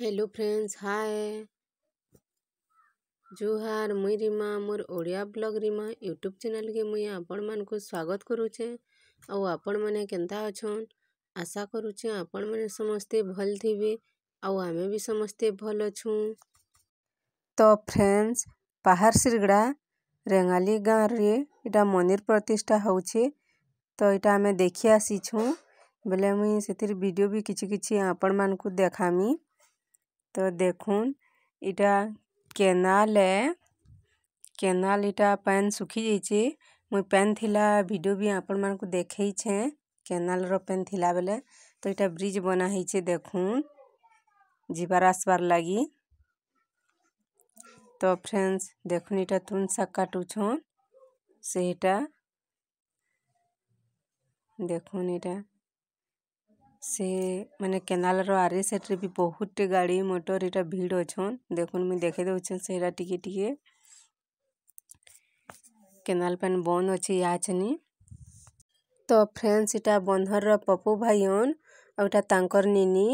hello friends ହାଏ ଜୁହାର ମୁଇଁ ରିମା ମୋର ଓଡ଼ିଆ ବ୍ଲଗ୍ ରିମା ୟୁଟ୍ୟୁବ୍ ଚ୍ୟାନେଲ୍କେ ମୁଇଁ ଆପଣମାନଙ୍କୁ ସ୍ୱାଗତ କରୁଛେଁ ଆଉ ଆପଣମାନେ କେନ୍ତା ଅଛନ୍ ଆଶା କରୁଛେଁ ଆପଣମାନେ ସମସ୍ତେ ଭଲ୍ ଥିବେ ଆଉ ଆମେ ବି ସମସ୍ତେ ଭଲ୍ ଅଛୁଁ ତ ଫ୍ରେଣ୍ଡସ୍ ପାହାର ସିରଗଡ଼ା ରେଙ୍ଗାଲି ଗାଁରେ ଇଟା ମନ୍ଦିର ପ୍ରତିଷ୍ଠା ହଉଛେ ତ ଇଟା ଆମେ ଦେଖି ଆସିଛୁଁ ବେଲେ ମୁଇଁ ସେଥିର୍ ଭିଡ଼ିଓ ବି କିଛି କିଛି ଆପଣମାନଙ୍କୁ ଦେଖାମି তো দেখুন এটা କେନାଲେ କେନାଲ ଇଟା ପାଏନ୍ ଶୁଖିଯାଇଛେ ମୁଇଁ ପାଏନ୍ ଥିଲା ଭିଡ଼ିଓ ବି ଆପଣମାନଙ୍କୁ ଦେଖେଇଛେଁ କେନାଲର ପାଏନ୍ ଥିଲା ବେଲେ ତ ଇଟା ବ୍ରିଜ୍ ବନା ହେଇଛେ ଦେଖୁନ୍ ଯିବାର୍ ଆସବାର୍ ଲାଗି ତ ଫ୍ରେଣ୍ଡସ୍ ଦେଖୁନ୍ ଇଟା ତୁନ୍ ଶାଗ୍ କାଟୁଛନ୍ ସେଇଟା ଦେଖୁନ୍ ଇଟା ସେ ମାନେ କେନାଲ୍ର ଆରେ ସେଠାରେ ବି ବହୁତଟେ ଗାଡ଼ି ମଟର୍ ଏଇଟା ଭିଡ଼ ଅଛନ୍ ଦେଖୁନ୍ ମୁଇଁ ଦେଖେଇ ଦଉଛେଁ ସେଇଟା ଟିକେ ଟିକେ କେନାଲ୍ ପାନ୍ ବନ୍ଦ ଅଛି ଇହାଛେନି ତ ଫ୍ରେଣ୍ଡସ୍ ଇଟା ବନ୍ଧର ପପୁ ଭାଇଅନ୍ ଆଉ ଇଟା ତାଙ୍କର ନିନି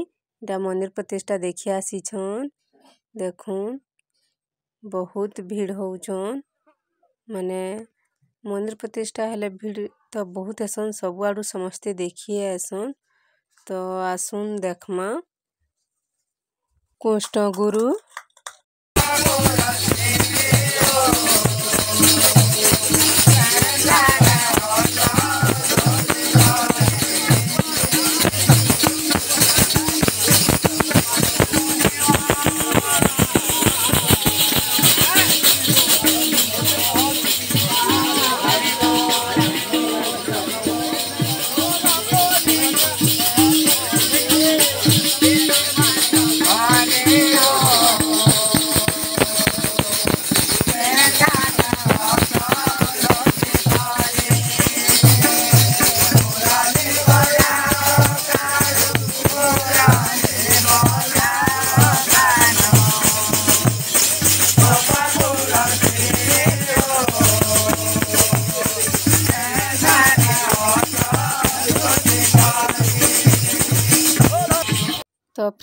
ଇଟା ମନ୍ଦିର ପ୍ରତିଷ୍ଠା ଦେଖି ଆସିଛନ୍ ଦେଖୁନ୍ ବହୁତ ଭିଡ଼ ହଉଛନ୍ ମାନେ ମନ୍ଦିର ପ୍ରତିଷ୍ଠା ହେଲେ ଭିଡ଼ ତ ବହୁତ ହେସନ୍ ସବୁଆଡ଼ୁ ସମସ୍ତେ ଦେଖି ଆଏସନ୍ তো আসুন দেখমা কোষ্ঠ গুরু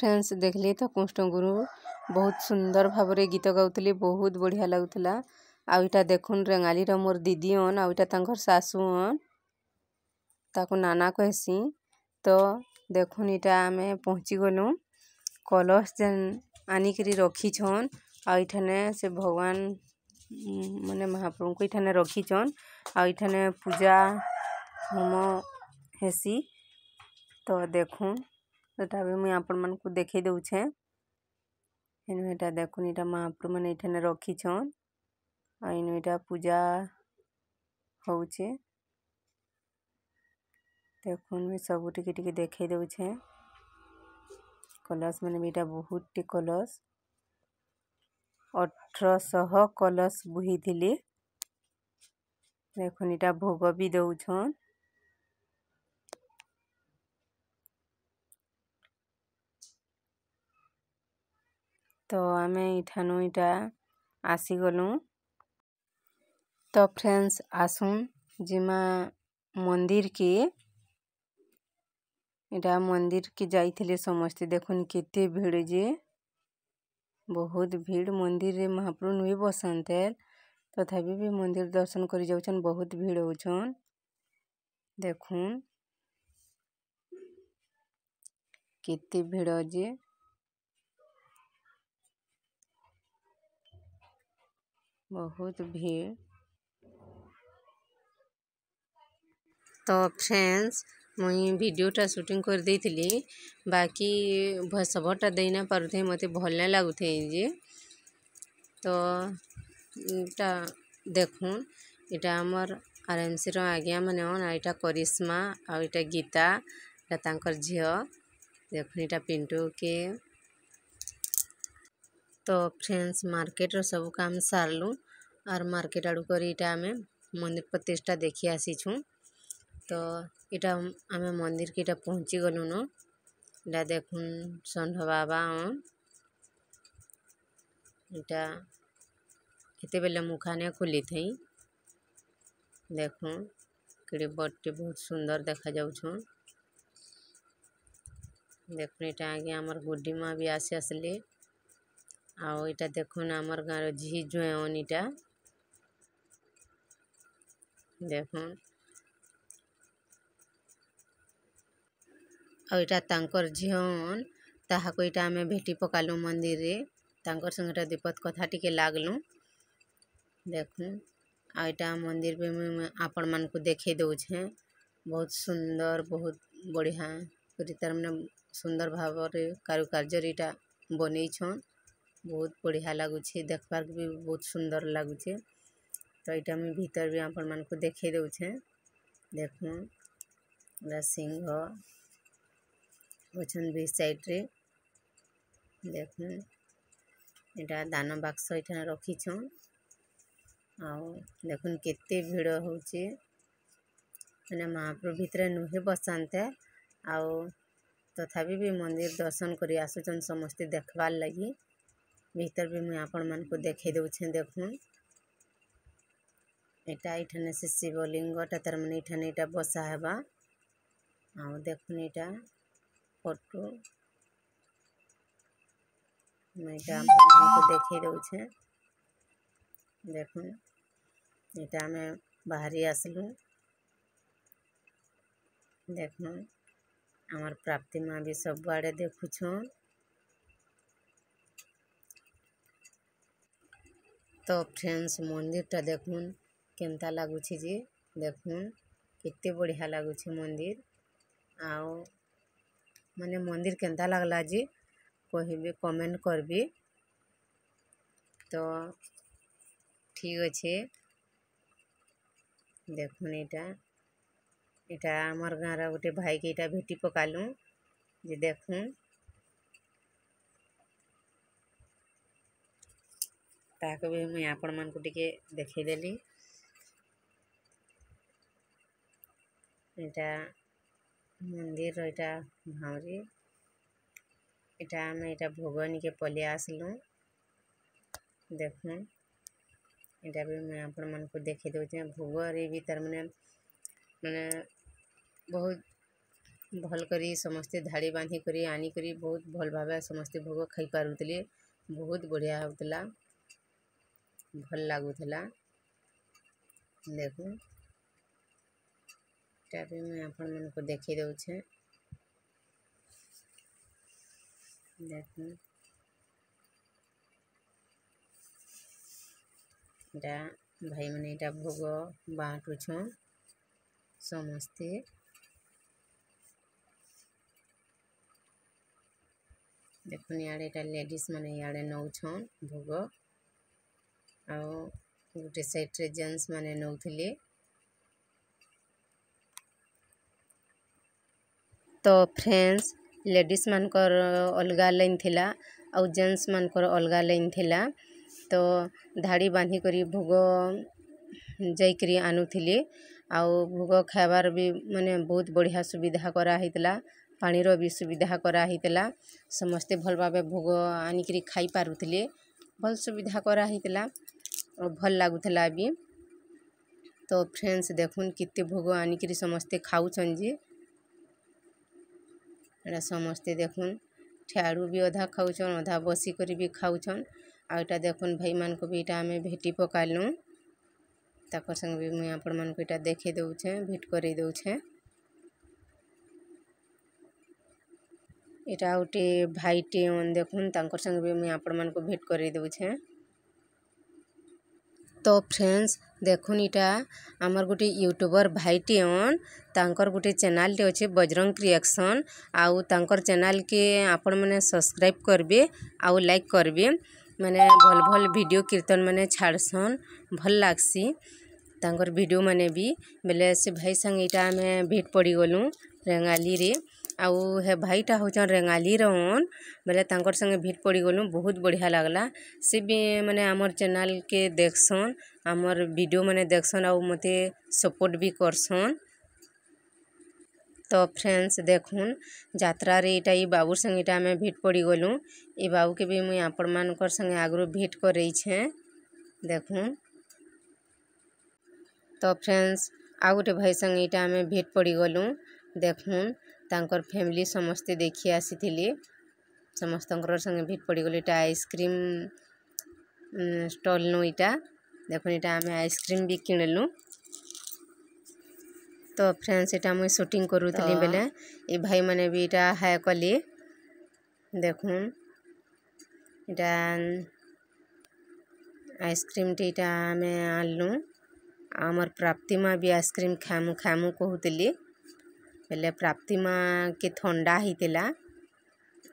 ଫ୍ରେଣ୍ଡସ୍ ଦେଖିଲି ତ କୃଷ୍ଣ ଗୁରୁ ବହୁତ ସୁନ୍ଦର ଭାବରେ ଗୀତ ଗାଉଥିଲେ ବହୁତ ବଢ଼ିଆ ଲାଗୁଥିଲା ଆଉ ଇଟା ଦେଖୁନ୍ ରେଙ୍ଗାଲିର ମୋର ଦିଦି ଅନ୍ ଆଉ ଇଟା ତାଙ୍କର ଶାଶୁ ଅନ୍ ତାକୁ ନାନା କହେସି ତ ଦେଖୁନ୍ ଇଟା ଆମେ ପହଞ୍ଚିଗଲୁ କଲସ୍ ଯେନ୍ ଆନିକିରି ରଖିଛନ୍ ଆଉ ଇଠାନେ ସେ ଭଗବାନ ମାନେ ମହାପ୍ରଭୁଙ୍କୁ ଇଠାନେ ରଖିଛନ୍ ଆଉ ଇଠାନେ ପୂଜା ହୋମ ହେସି ତ ଦେଖୁନ୍ ସେଟା ବି ମୁଇଁ ଆପଣମାନଙ୍କୁ ଦେଖେଇ ଦଉଛେ ଇନୁ ଏଇଟା ଦେଖୁନ୍ ଏଇଟା ମହାପ୍ରଭୁମାନେ ମାନେ ଏଠାନେ ରଖିଛନ୍ ଆଉ ଇନୁ ଏଇଟା ପୂଜା ହଉଛେ ଦେଖୁନ୍ ମୁଇଁ ସବୁ ଟିକେ ଟିକେ ଦେଖେଇ ଦଉଛେ କଲସ୍ ମାନେ ବି ଏଇଟା ବହୁତଟି କଲସ୍ ଅଠରଶହ କଲସ୍ ବୁହିଥିଲି ଦେଖୁନ୍ ଇଟା ଭୋଗ ବି ଦଉଛନ୍ ତ ଆମେ ଇଠାନୁ ଇଟା ଆସିଗଲୁଁ ତ ଫ୍ରେଣ୍ଡସ୍ ଆସୁନ୍ ଯିମା ମନ୍ଦିର୍କେ ଇଟା ମନ୍ଦିର୍କେ ଯାଇଥିଲେ ସମସ୍ତେ ଦେଖୁନ୍ କେତେ ଭିଡ଼୍ ଯେ ବହୁତ୍ ଭିଡ଼୍ ମନ୍ଦିର୍ରେ ମହାପ୍ରଭୁ ନୁହେଁ ବସନ୍ତେଲ୍ ତଥାପି ବି ମନ୍ଦିର୍ ଦର୍ଶନ କରି ଯାଉଛନ୍ ବହୁତ୍ ଭିଡ଼୍ ହଉଛନ୍ ଦେଖୁନ୍ କେତେ ଭିଡ଼ ଯେ बहुत भीड़ तो फ्रेंड्स मुई भिडटा सुटिंग कर दे थी बाकी भसबरटा दे ना पार मत भल ना लगु जे तो इटा देखूँ इटा आमर आर एम सी रज्ञा मैंने यहाँ करिश्मा आईटा गीता झील देख इटा पिंटू के तो फ्रेंड्स मार्केट रो सब काम सारूँ ଆର୍ ମାର୍କେଟ୍ ଆଡ଼ୁ କରି ଇଟା ଆମେ ମନ୍ଦିର୍ ପ୍ରତିଷ୍ଠା ଦେଖି ଆସିଛୁଁ ତ ଇଟା ଆମେ ମନ୍ଦିର୍କେ ଇଟା ପହଞ୍ଚିଗଲୁନ ଇଟା ଦେଖୁନ୍ ଷଣ୍ଢ ବାବା ଇଟା କେତେବେଲେ ମୁଖାନେ ଖୁଲିଥାଇ ଦେଖୁନ୍ କେଡ଼େ ବଡ଼୍ଟେ ବହୁତ୍ ସୁନ୍ଦର୍ ଦେଖାଯାଉଛନ୍ ଦେଖୁନ୍ ଇଟା ଆଜ୍ଞା ଆମର୍ ଗୁଡ଼ି ମା' ବି ଆସି ଆସ୍ଲେ ଆଉ ଇଟା ଦେଖୁନ୍ ଆମର୍ ଗାଁର ଝି ଜୁଆଁନ୍ ଇଟା দেখুন आईटा तांकर झीन ताको यहाँ आम भेटी पकालू मंदिर तांकर संगे दीपत कथा टी लगलु देख आईटा मंदिर भी मुझे आपण मानक देखे दूचे बहुत सुंदर बहुत बढ़िया तार मैंने सुंदर भाव कारुकार्य बनई बनईन बहुत बढ़िया लगुचे देखबार भी बहुत सुंदर लगुचे ତ ଏଇଟା ମୁଁ ଭିତରେ ବି ଆପଣମାନଙ୍କୁ ଦେଖାଇ ଦେଉଛେ ଦେଖୁନ୍ ଏଇଟା ସିଂହ ଅଛନ୍ ବି ସାଇଡ଼୍ରେ ଦେଖୁନ୍ ଏଇଟା ଦାନ ବାକ୍ସ ଏଇଠାନେ ରଖିଛନ୍ ଆଉ ଦେଖୁନ୍ କେତେ ଭିଡ଼ ହେଉଛି ମାନେ ମହାପ୍ରଭୁ ଭିତରେ ନୁହେଁ ବସାନ୍ତେ ଆଉ ତଥାପି ବି ମନ୍ଦିର ଦର୍ଶନ କରି ଆସୁଛନ୍ ସମସ୍ତେ ଦେଖ୍ବାର୍ ଲାଗି ଭିତରେ ବି ମୁଇଁ ଆପଣମାନଙ୍କୁ ଦେଖାଇ ଦେଉଛେ ଦେଖୁନ୍ એટા ઇથે નેસેસિબલ લિંગો ટેરમિન ઇથે નેટા બસા હવા આઓ દેખુન ઇટા ફોટો મેં ગામ પર દેખે દેઉ છૈ દેખુન ઇટા મેં બહારી આસલુ દેખુન અમાર પ્રાપ્તિ માલે સબ વાડે દેખુ છુ તો ફ્રેન્ડ્સ મંદિર તા દેખુન କେନ୍ତା ଲାଗୁଛି ଯେ ଦେଖୁଁ କେତେ ବଢ଼ିଆ ଲାଗୁଛି ମନ୍ଦିର ଆଉ ମାନେ ମନ୍ଦିର କେନ୍ତା ଲାଗ୍ଲା ଯେ କହିବେ କମେଣ୍ଟ କରିବେ ତ ଠିକ୍ ଅଛେ ଦେଖୁନ୍ ଏଇଟା ଏଇଟା ଆମର୍ ଗାଁର ଗୋଟେ ଭାଇକେ ଏଇଟା ଭେଟି ପକାଲୁଁ ଯେ ଦେଖୁନ୍ ତାହାକୁ ବି ମୁଇଁ ଆପଣମାନଙ୍କୁ ଟିକେ ଦେଖେଇଦେଲି ଏଇଟା ମନ୍ଦିର୍ ଏଇଟା ଭାଉଁରୀ ଏଇଟା ଆମେ ଏଇଟା ଭୁବନ୍କେ ପଲେଇ ଆସିଲୁଁ ଦେଖୁଁ ଏଇଟା ବି ମୁଇଁ ଆପଣମାନଙ୍କୁ ଦେଖେଇ ଦଉଚେଁ ଭୋଗରେ ବି ତାର୍ମାନେ ମାନେ ବହୁତ୍ ଭଲ୍ କରି ସମସ୍ତେ ଧାଡ଼ି ବାନ୍ଧିକରି ଆନିକରି ବହୁତ୍ ଭଲ୍ ଭାବେ ସମସ୍ତେ ଭୋଗ ଖାଇପାରୁଥିଲେ ବହୁତ୍ ବଢ଼ିଆ ହେଉଥିଲା ଭଲ୍ ଲାଗୁଥିଲା ଦେଖୁନ୍ ସେଟା ବି ମୁଇଁ ଆପଣମାନଙ୍କୁ ଦେଖି ଦଉଛେ ଦେଖୁନ୍ ଏଇଟା ଭାଇମାନେ ଏଇଟା ଭୋଗ ବାଣ୍ଟୁଛନ୍ ସମସ୍ତେ ଦେଖୁନ୍ ଇଆଡ଼େ ଏଇଟା ଲେଡ଼ିଜ୍ ମାନେ ଇଆଡ଼େ ନେଉଛନ୍ ଭୋଗ ଆଉ ଗୋଟେ ସାଇଡ଼୍ରେ ଜେଣ୍ଟସ୍ ମାନେ ନେଉଥିଲେ ତ ଫ୍ରେଞ୍ଚ ଲେଡ଼ିଜ୍ମାନଙ୍କର ଅଲଗା ଲାଇନ୍ ଥିଲା ଆଉ ଜେନ୍ସମାନଙ୍କର ଅଲଗା ଲାଇନ୍ ଥିଲା ତ ଧାଡ଼ି ବାନ୍ଧିକରି ଭୋଗ ଯାଇକିରି ଆନୁଥିଲି ଆଉ ଭୋଗ ଖାଇବାର୍ ବି ମାନେ ବହୁତ ବଢ଼ିଆ ସୁବିଧା କରାହେଇଥିଲା ପାଣିର ବି ସୁବିଧା କରାହେଇଥିଲା ସମସ୍ତେ ଭଲ ଭାବେ ଭୋଗ ଆନିକିରି ଖାଇପାରୁଥିଲେ ଭଲ ସୁବିଧା କରାହେଇଥିଲା ଆଉ ଭଲ ଲାଗୁଥିଲା ବି ତ ଫ୍ରେଣ୍ଡସ୍ ଦେଖୁନ୍ କେତେ ଭୋଗ ଆନିକିରି ସମସ୍ତେ ଖାଉଛନ୍ ଯେ ଏଇଟା ସମସ୍ତେ ଦେଖୁନ୍ ଠାରୁ ବି ଅଧା ଖାଉଛନ୍ ଅଧା ବସିକରି ବି ଖାଉଛନ୍ ଆଉ ଏଇଟା ଦେଖୁନ୍ ଭାଇମାନଙ୍କୁ ବି ଏଇଟା ଆମେ ଭେଟି ପକାଲୁଁ ତାକର୍ ସାଙ୍ଗେ ବି ମୁଇଁ ଆପଣମାନଙ୍କୁ ଏଇଟା ଦେଖେଇ ଦେଉଛେଁ ଭେଟ୍ କରେଇ ଦେଉଛେଁ ଏଇଟା ଗୋଟେ ଭାଇଟେ ଦେଖୁନ୍ ତାଙ୍କର ସାଙ୍ଗେ ବି ମୁଇଁ ଆପଣମାନଙ୍କୁ ଭେଟ୍ କରେଇ ଦେଉଛେଁ তো ଫ୍ରେଣ୍ଡସ୍ ଦେଖୁନ୍ ଇଟା ଆମର୍ ଗୁଟେ ୟୁଟ୍ୟୁବର୍ ଭାଇଟେ ଅନ୍ ତାଙ୍କର୍ ଗୁଟେ ଚ୍ୟାନେଲ୍ଟେ ଅଛେ ବଜରଙ୍ଗ କ୍ରିଏସନ୍ ଆଉ ତାଙ୍କର୍ ଚ୍ୟାନେଲ୍କେ ଆପଣମାନେ ସବସ୍କ୍ରାଇବ୍ କରିବେ ଆଉ ଲାଇକ୍ କରିବେ ମାନେ ଭଲ୍ ଭଲ୍ ଭିଡ଼ିଓ କୀର୍ତ୍ତନ୍ମାନେ ଛାଡ଼୍ସନ୍ ଭଲ୍ ଲାଗ୍ସି ତାଙ୍କର୍ ଭିଡ଼ିଓମାନେ ବି ବେଲେ ସେ ଭାଇ ସାଙ୍ଗେ ଇଟା ଆମେ ଭେଟ୍ ପଡ଼ିଗଲୁଁ ରେଙ୍ଗାଲିରେ ଆଉ ହେ ଭାଇଟା ହଉଛନ୍ ରେଙ୍ଗାଲିର ଓନ୍ ବେଲେ ତାଙ୍କର୍ ସାଙ୍ଗେ ଭେଟ୍ ପଡ଼ିଗଲୁ ବହୁତ୍ ବଢ଼ିଆ ଲାଗ୍ଲା ସେ ବି ମାନେ ଆମର୍ ଚ୍ୟାନେଲ୍କେ ଦେଖ୍ସନ୍ ଆମର୍ ଭିଡ଼ିଓମାନେ ଦେଖ୍ସନ୍ ଆଉ ମୋତେ ସପୋର୍ଟ୍ ବି କର୍ସନ୍ ତ ଫ୍ରେଣ୍ଡସ୍ ଦେଖୁନ୍ ଯାତ୍ରାରେ ଇଟା ଇ ବାବୁର୍ ସାଙ୍ଗେ ଇଟା ଆମେ ଭେଟ୍ ପଡ଼ିଗଲୁ ଇ ବାବୁକେ ବି ମୁଇଁ ଆପଣମାନଙ୍କର୍ ସାଙ୍ଗେ ଆଗ୍ରୁ ଭେଟ୍ କରେଇଛେଁ ଦେଖୁନ୍ ତ ଫ୍ରେଣ୍ଡସ୍ ଆଉ ଗୁଟେ ଭାଇ ସାଙ୍ଗେ ଇଟା ଆମେ ଭେଟ୍ ପଡ଼ିଗଲୁ ଦେଖୁନ୍ तांकर फैमिली समस्ते देखी आसी समस्त संगे भिट पड़गली आइसक्रीम स्टल नईटा देखने आम आइसक्रीम भी किणलु तो फ्रेंड्स यहाँ मुझे सुटिंग करूँ बोले ये भाई मैंने भी इटा हाय कल देख आइसक्रीम टेटा आम आनलु आमर प्राप्तिमा भी आइसक्रीम खामु खामु कहूली ବେଲେ ପ୍ରାପ୍ତି ମା'କେ ଥଣ୍ଡା ହେଇଥିଲା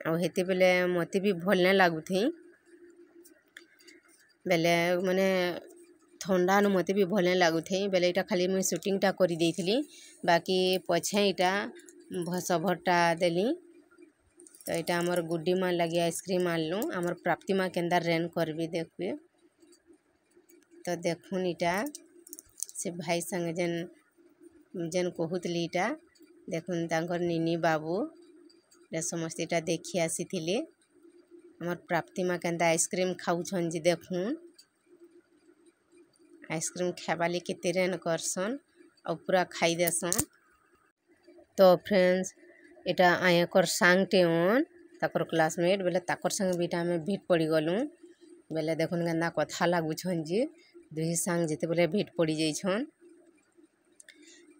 ଆଉ ହେତେବେଲେ ମୋତେ ବି ଭଲ୍ ନାଇଁ ଲାଗୁଥାଇ ବେଲେ ମାନେ ଥଣ୍ଡାନୁ ମୋତେ ବି ଭଲ୍ ନାଇଁ ଲାଗୁଥାଇ ବେଲେ ଇଟା ଖାଲି ମୁଇଁ ସୁଟିଂଟା କରିଦେଇଥିଲି ବାକି ପଛେ ଇଟା ସଭର୍ଟା ଦେଲି ତ ଇଟା ଆମର୍ ଗୁଡ଼ି ମା' ଲାଗି ଆଇସ୍କ୍ରିମ୍ ଆନ୍ଲୁ ଆମର୍ ପ୍ରାପ୍ତି ମା' କେନ୍ତା ରେନ୍ କର୍ବି ଦେଖ୍ବେ ତ ଦେଖୁନ୍ ଇଟା ସେ ଭାଇ ସାଙ୍ଗେ ଯେନ୍ ଯେନ୍ କହୁଥିଲି ଇଟା ଦେଖୁନ୍ ତାଙ୍କର ନିନି ବାବୁ ଏଇଟା ସମସ୍ତେ ଏଇଟା ଦେଖି ଆସିଥିଲେ ଆମର୍ ପ୍ରାପ୍ତିମା କେନ୍ତା ଆଇସ୍କ୍ରିମ୍ ଖାଉଛନ୍ ଯେ ଦେଖୁନ୍ ଆଇସ୍କ୍ରିମ୍ ଖାଇବାର୍ କେତେ ରେନ୍ କରସନ୍ ଆଉ ପୁରା ଖାଇଦେସନ୍ ତ ଫ୍ରେଣ୍ଡସ୍ ଏଇଟା ଆୟଙ୍କର ସାଙ୍ଗଟେ ଅନ୍ ତାଙ୍କର କ୍ଲାସମେଟ୍ ବେଲେ ତାଙ୍କର ସାଙ୍ଗେ ବି ଏଇଟା ଆମେ ଭେଟ୍ ପଡ଼ିଗଲୁ ବେଲେ ଦେଖୁନ୍ କେନ୍ତା କଥା ଲାଗୁଛନ୍ ଯେ ଦୁଇ ସାଙ୍ଗ ଯେତେବେଲେ ଭେଟ୍ ପଡ଼ିଯାଇଛନ୍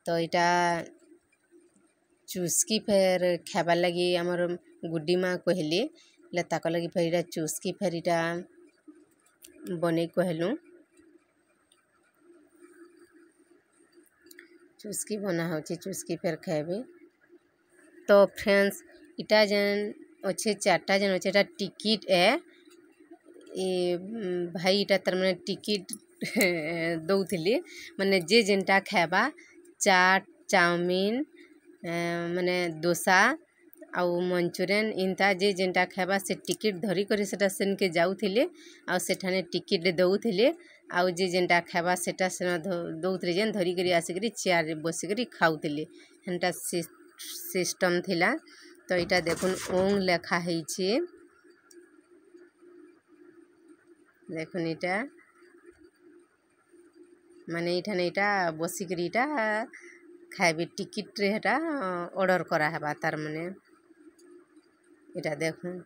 ତ ଏଇଟା ଚୁସ୍କି ଫେର୍ ଖାଏବାର୍ ଲାଗି ଆମର୍ ଗୁଡ଼ି ମା' କହେଲେ ହେଲେ ତାକର୍ ଲାଗି ଫେର୍ ଇଟା ଚୁସ୍କି ଫେର୍ ଇଟା ବନେଇ କହେଲୁଁ ଚୁସ୍କି ବନା ହଉଛେ ଚୁସ୍କି ଫେର୍ ଖାଏବେ ତ ଫ୍ରେଣ୍ଡସ୍ ଇଟା ଯେନ୍ ଅଛେ ଚାର୍ଟା ଯେନ୍ ଅଛେ ଇଟା ଟିକିଟ୍ ଏ ଏ ଭାଇ ଇଟା ତାର୍ମାନେ ଟିକିଟ୍ ଦଉଥିଲେ ମାନେ ଯେ ଯେନ୍ଟା ଖାଏବା ଚାଟ୍ ଚାଓମିନ୍ ମାନେ ଦୋସା ଆଉ ମଞ୍ଚୁରିଆନ୍ ଏନ୍ତା ଯେ ଯେନ୍ଟା ଖାଇବା ସେ ଟିକେଟ୍ ଧରିକରି ସେଟା ସେନ୍କେ ଯାଉଥିଲେ ଆଉ ସେଠାନେ ଟିକେଟ୍ ଦେଉଥିଲେ ଆଉ ଯେ ଯେନ୍ଟା ଖାଇବା ସେଟା ସେନ ଦଉଥିଲେ ଯେନ୍ ଧରିକରି ଆସିକରି ଚେୟାର୍ରେ ବସିକରି ଖାଉଥିଲେ ହେନ୍ଟା ସିଷ୍ଟମ୍ ଥିଲା ତ ଏଇଟା ଦେଖୁନ୍ ଓଂ ଲେଖା ହେଇଛି ଦେଖୁନ୍ ଏଇଟା ମାନେ ଏଇଠାନେ ଏଇଟା বসিকরি এটা ଖାଇବେ ଟିକେଟ୍ରେ ହେଟା ଅର୍ଡ଼ର୍ କରାହେବା ତାର୍ମାନେ ଇଟା ଦେଖୁନ୍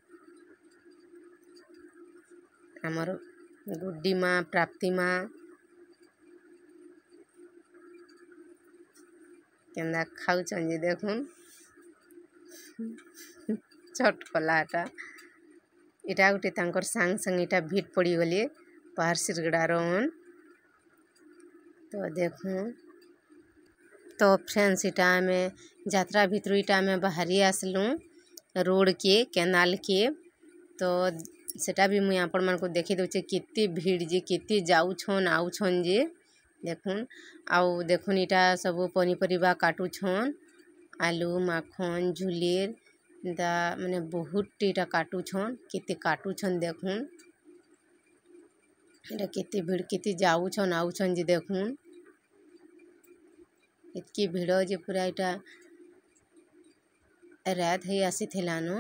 ଆମର୍ ଗୁଡ଼ି ମା' ପ୍ରାପ୍ତି ମା' କେନ୍ତା ଖାଉଛନ୍ ଯେ ଦେଖୁନ୍ ଛଟ୍ କଲା ଏଟା ଇଟା ଗୁଟେ ତାଙ୍କର୍ ସାଙ୍ଗ୍ ସାଙ୍ଗ୍ ଇଟା ଭିଡ଼୍ ପଡ଼ିଗଲେ ପାହାଡ଼୍ ସିର୍ଗଡ଼ାର ଅନ୍ ତ ଦେଖୁନ୍ तो फ्रेंड्स इटा में जात्रा भितर इटा में बाहरी आसलूँ रोड के कैनाल के तो सेटा भी मुई आपण मानक देखे दूचे कित भीड़ जी कित जाऊन आऊन जे देखुन आउ देखुन इटा सब पनीपरिया काटुछन आलू माखन झुलेर दा मैंने बहुत इटा काटुछन कित काटुछन देखुन इतने भीड़ कित जाऊन आऊन जी देखुन ଏତ୍କି ଭିଡ଼ ଯେ ପୁରା ଇଟା ରାତ୍ ହେଇ ଆସିଥିଲାନ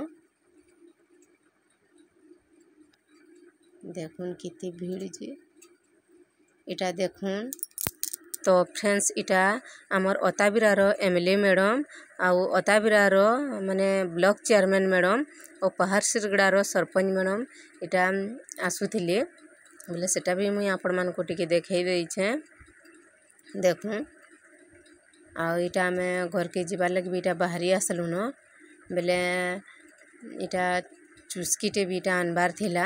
ଦେଖୁନ୍ କେତେ ଭିଡ଼ ଯେ ଇଟା ଦେଖୁନ୍ ତ ଫ୍ରେଣ୍ଡସ୍ ଇଟା ଆମର ଅତାବିରାର ଏମ୍ ଏଲ୍ ଏ ମ୍ୟାଡ଼ମ୍ ଆଉ ଅତାବିରାର ମାନେ ବ୍ଲକ୍ ଚେୟାରମ୍ୟାନ୍ ମ୍ୟାଡ଼ାମ୍ ଓ ପାହାର ସିରଗଡ଼ାର ସରପଞ୍ଚ ମ୍ୟାଡ଼ାମ୍ ଇଟା ଆସୁଥିଲେ ବୋଲେ ସେଟା ବି ମୁଇଁ ଆପଣମାନଙ୍କୁ ଟିକେ ଦେଖେଇ ଦେଇଛେଁ ଦେଖୁନ୍ ଆଉ ଇଟା ଆମେ ଘର୍କେ ଯିବାର୍ ଲାଗି ବି ଇଟା ବାହାରି ଆସିଲୁନ ବେଲେ ଇଟା ଚୁସ୍କିଟେ ବି ଇଟା ଆନ୍ବାର୍ ଥିଲା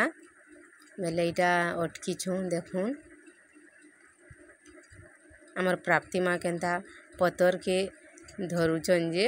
ବେଲେ ଇଟା ଅଟ୍କିଛୁଁ ଦେଖୁନ୍ ଆମର୍ ପ୍ରାପ୍ତି ମାଆ କେନ୍ତା ପତର୍କେ ଧରୁଛନ୍ ଯେ